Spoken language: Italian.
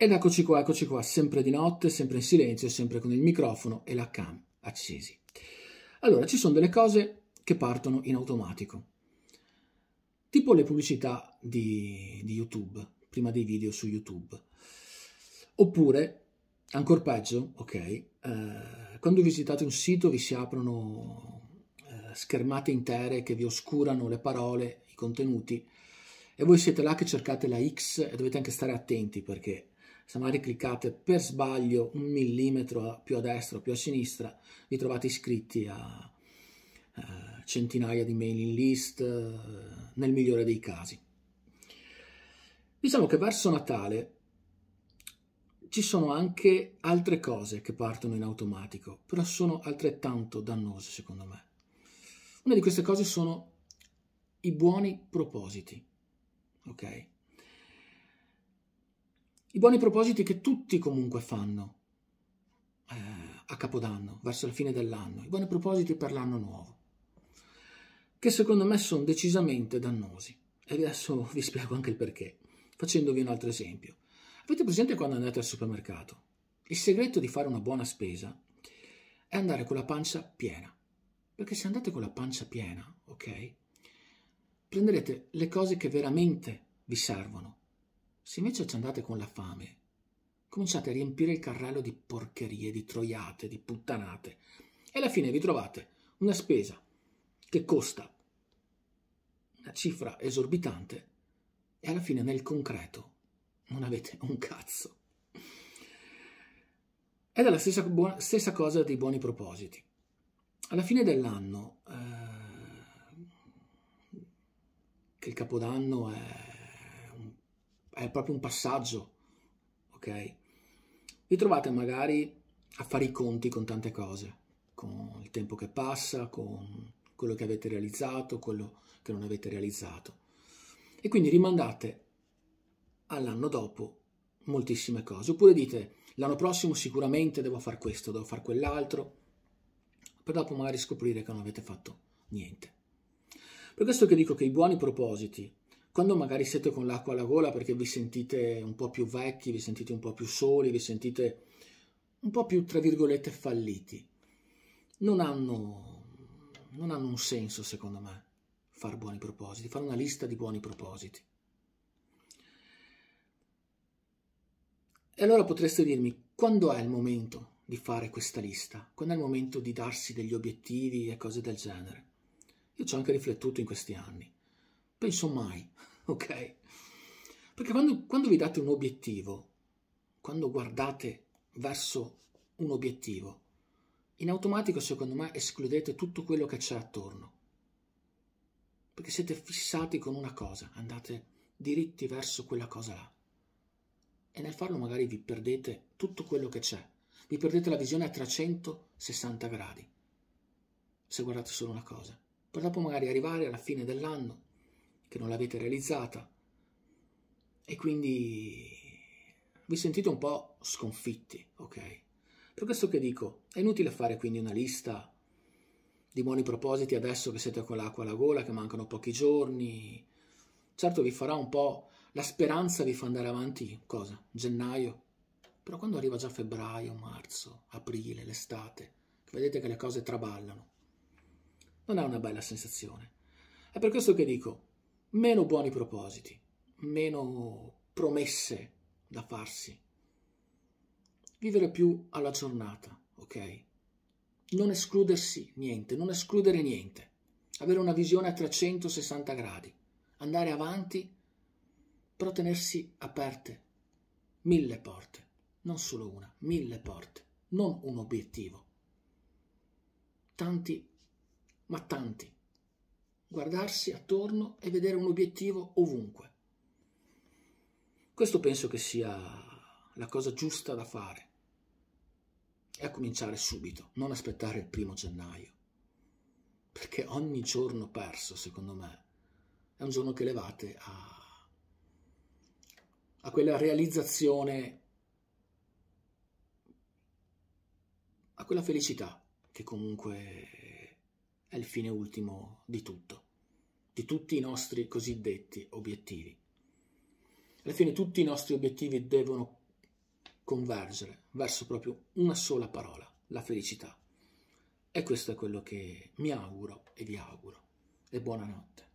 Ed eccoci qua, eccoci qua, sempre di notte, sempre in silenzio, sempre con il microfono e la cam accesi. Allora, ci sono delle cose che partono in automatico, tipo le pubblicità di, di YouTube, prima dei video su YouTube. Oppure, ancora peggio, ok, eh, quando visitate un sito vi si aprono eh, schermate intere che vi oscurano le parole, i contenuti, e voi siete là che cercate la X e dovete anche stare attenti perché se magari cliccate per sbaglio un millimetro più a destra o più a sinistra, vi trovate iscritti a eh, centinaia di mailing list, eh, nel migliore dei casi. Diciamo che verso Natale ci sono anche altre cose che partono in automatico, però sono altrettanto dannose secondo me. Una di queste cose sono i buoni propositi, ok? i buoni propositi che tutti comunque fanno eh, a Capodanno, verso la fine dell'anno, i buoni propositi per l'anno nuovo, che secondo me sono decisamente dannosi. E adesso vi spiego anche il perché, facendovi un altro esempio. Avete presente quando andate al supermercato? Il segreto di fare una buona spesa è andare con la pancia piena. Perché se andate con la pancia piena, ok? Prenderete le cose che veramente vi servono se invece ci andate con la fame, cominciate a riempire il carrello di porcherie, di troiate, di puttanate e alla fine vi trovate una spesa che costa una cifra esorbitante e alla fine nel concreto non avete un cazzo. Ed è la stessa, buona, stessa cosa dei buoni propositi. Alla fine dell'anno, eh, che il capodanno è è proprio un passaggio, ok? Vi trovate magari a fare i conti con tante cose, con il tempo che passa, con quello che avete realizzato, quello che non avete realizzato. E quindi rimandate all'anno dopo moltissime cose. Oppure dite, l'anno prossimo sicuramente devo fare questo, devo fare quell'altro, per dopo magari scoprire che non avete fatto niente. Per questo che dico che i buoni propositi quando magari siete con l'acqua alla gola perché vi sentite un po' più vecchi, vi sentite un po' più soli, vi sentite un po' più, tra virgolette, falliti, non hanno, non hanno un senso, secondo me, fare buoni propositi, fare una lista di buoni propositi. E allora potreste dirmi, quando è il momento di fare questa lista? Quando è il momento di darsi degli obiettivi e cose del genere? Io ci ho anche riflettuto in questi anni. Penso mai ok? Perché quando, quando vi date un obiettivo, quando guardate verso un obiettivo, in automatico secondo me escludete tutto quello che c'è attorno. Perché siete fissati con una cosa, andate diritti verso quella cosa là. E nel farlo magari vi perdete tutto quello che c'è. Vi perdete la visione a 360 gradi. Se guardate solo una cosa. Per dopo magari arrivare alla fine dell'anno che non l'avete realizzata e quindi vi sentite un po' sconfitti, ok? Per questo che dico, è inutile fare quindi una lista di buoni propositi adesso che siete con l'acqua alla gola, che mancano pochi giorni. Certo vi farà un po', la speranza di fa andare avanti, cosa? Gennaio? Però quando arriva già febbraio, marzo, aprile, l'estate, vedete che le cose traballano, non è una bella sensazione. È per questo che dico, meno buoni propositi, meno promesse da farsi. Vivere più alla giornata, ok? Non escludersi niente, non escludere niente. Avere una visione a 360 gradi, andare avanti, però tenersi aperte mille porte, non solo una, mille porte, non un obiettivo. Tanti, ma tanti guardarsi attorno e vedere un obiettivo ovunque. Questo penso che sia la cosa giusta da fare. E a cominciare subito, non aspettare il primo gennaio. Perché ogni giorno perso, secondo me, è un giorno che levate a, a quella realizzazione, a quella felicità che comunque è il fine ultimo di tutto di tutti i nostri cosiddetti obiettivi. Alla fine tutti i nostri obiettivi devono convergere verso proprio una sola parola, la felicità. E questo è quello che mi auguro e vi auguro. E buonanotte.